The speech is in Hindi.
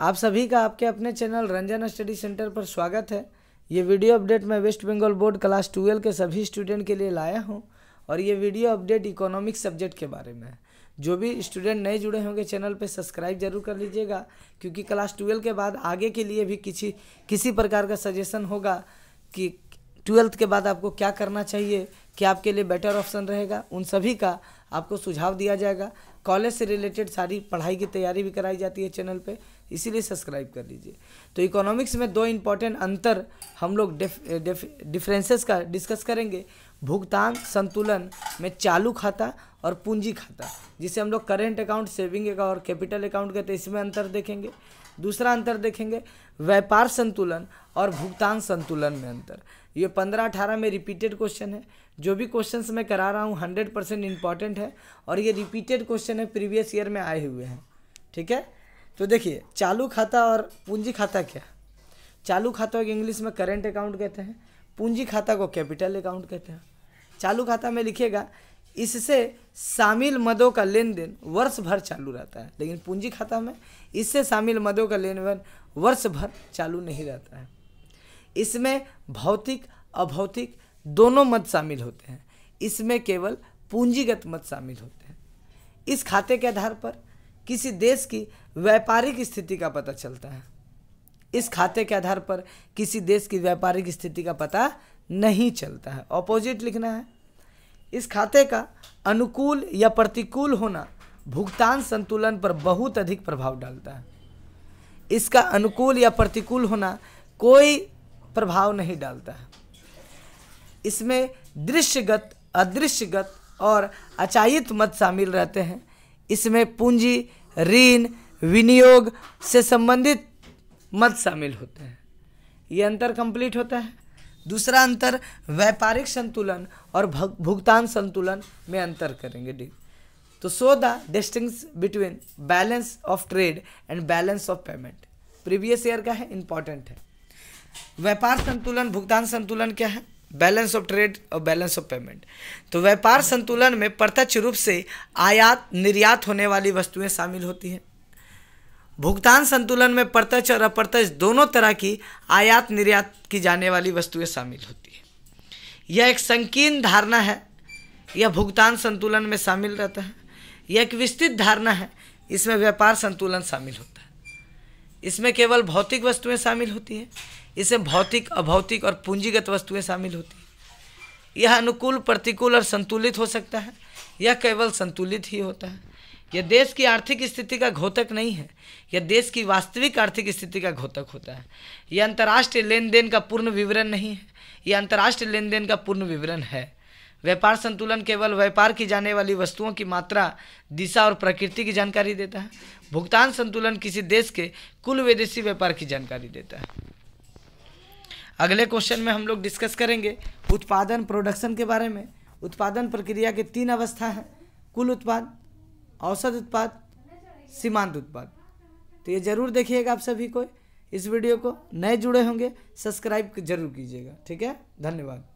आप सभी का आपके अपने चैनल रंजन स्टडी सेंटर पर स्वागत है ये वीडियो अपडेट मैं West Bengal board class twelve के सभी स्टूडेंट के लिए लाया हूँ और ये वीडियो अपडेट इकोनॉमिक सब्जेक्ट के बारे में है जो भी स्टूडेंट नए जुड़े होंगे चैनल पर सब्सक्राइब जरूर कर लीजिएगा क्योंकि क्लास ट्वेल्व के बाद आगे के लिए भी किसी किसी प्रकार का सजेशन होगा कि ट्वेल्थ के बाद आपको क्या करना चाहिए क्या आपके लिए बेटर ऑप्शन रहेगा उन सभी का आपको सुझाव दिया जाएगा कॉलेज से रिलेटेड सारी पढ़ाई की तैयारी भी कराई जाती है चैनल पे इसीलिए सब्सक्राइब कर लीजिए तो इकोनॉमिक्स में दो इम्पॉर्टेंट अंतर हम लोग डिफ्रेंसेस का डिस्कस करेंगे भुगतान संतुलन में चालू खाता और पूंजी खाता जिसे हम लोग करेंट अकाउंट सेविंग अकाउंट और कैपिटल अकाउंट कहते हैं इसमें अंतर देखेंगे दूसरा अंतर देखेंगे व्यापार संतुलन और भुगतान संतुलन में अंतर ये पंद्रह अठारह में रिपीटेड क्वेश्चन है जो भी क्वेश्चंस मैं करा रहा हूँ हंड्रेड परसेंट इंपॉर्टेंट है और ये रिपीटेड क्वेश्चन है प्रीवियस ईयर में आए हुए हैं ठीक है तो देखिए चालू खाता और पूंजी खाता क्या चालू खाता को इंग्लिश में करेंट अकाउंट कहते हैं पूंजी खाता को कैपिटल अकाउंट कहते हैं चालू खाता में लिखिएगा इससे शामिल मदों का लेन देन वर्ष भर चालू रहता है लेकिन पूंजी खाता में इससे शामिल मदों का लेन देन वर्ष भर चालू नहीं रहता है इसमें भौतिक अभौतिक दोनों मद शामिल होते हैं इसमें केवल पूंजीगत मद शामिल होते हैं इस खाते के आधार पर किसी देश की व्यापारिक स्थिति का पता चलता है इस खाते के आधार पर किसी देश की व्यापारिक स्थिति का पता नहीं चलता है ऑपोजिट लिखना है इस खाते का अनुकूल या प्रतिकूल होना भुगतान संतुलन पर बहुत अधिक प्रभाव डालता है इसका अनुकूल या प्रतिकूल होना कोई प्रभाव नहीं डालता है इसमें दृश्यगत अदृश्यगत और अचायित मत शामिल रहते हैं इसमें पूंजी ऋण विनियोग से संबंधित मत शामिल होते हैं ये अंतर कंप्लीट होता है दूसरा अंतर व्यापारिक संतुलन और भुगतान संतुलन में अंतर करेंगे डी तो so the distinction between balance of trade and balance of payment previous year का है इंपॉर्टेंट है व्यापार संतुलन भुगतान संतुलन क्या है बैलेंस ऑफ ट्रेड और बैलेंस ऑफ पेमेंट तो व्यापार संतुलन में प्रत्यक्ष रूप से आयात निर्यात होने वाली वस्तुएं शामिल होती हैं भुगतान संतुलन में प्रत्यक्ष और अप्रत्यक्ष दोनों तरह की आयात निर्यात की जाने वाली वस्तुएं शामिल होती है यह एक संकीर्ण धारणा है यह भुगतान संतुलन में शामिल रहता है यह एक विस्तृत धारणा है इसमें व्यापार संतुलन शामिल होता है इसमें केवल भौतिक वस्तुएं शामिल होती हैं इसमें भौतिक अभौतिक और पूंजीगत वस्तुएं शामिल होती हैं यह अनुकूल प्रतिकूल और संतुलित हो सकता है यह केवल संतुलित ही होता है यह देश की आर्थिक स्थिति का घोतक नहीं है यह देश की वास्तविक आर्थिक स्थिति का घोतक होता है यह अंतर्राष्ट्रीय लेन देन का पूर्ण विवरण नहीं है यह अंतर्राष्ट्रीय लेन देन का पूर्ण विवरण है व्यापार संतुलन केवल व्यापार की जाने वाली वस्तुओं की मात्रा दिशा और प्रकृति की जानकारी देता है भुगतान संतुलन किसी देश के कुल विदेशी व्यापार की जानकारी देता है अगले क्वेश्चन में हम लोग डिस्कस करेंगे उत्पादन प्रोडक्शन के बारे में उत्पादन प्रक्रिया के तीन अवस्था हैं कुल उत्पाद औसत उत्पाद सीमांत उत्पाद तो ये ज़रूर देखिएगा आप सभी को इस वीडियो को नए जुड़े होंगे सब्सक्राइब जरूर कीजिएगा ठीक है धन्यवाद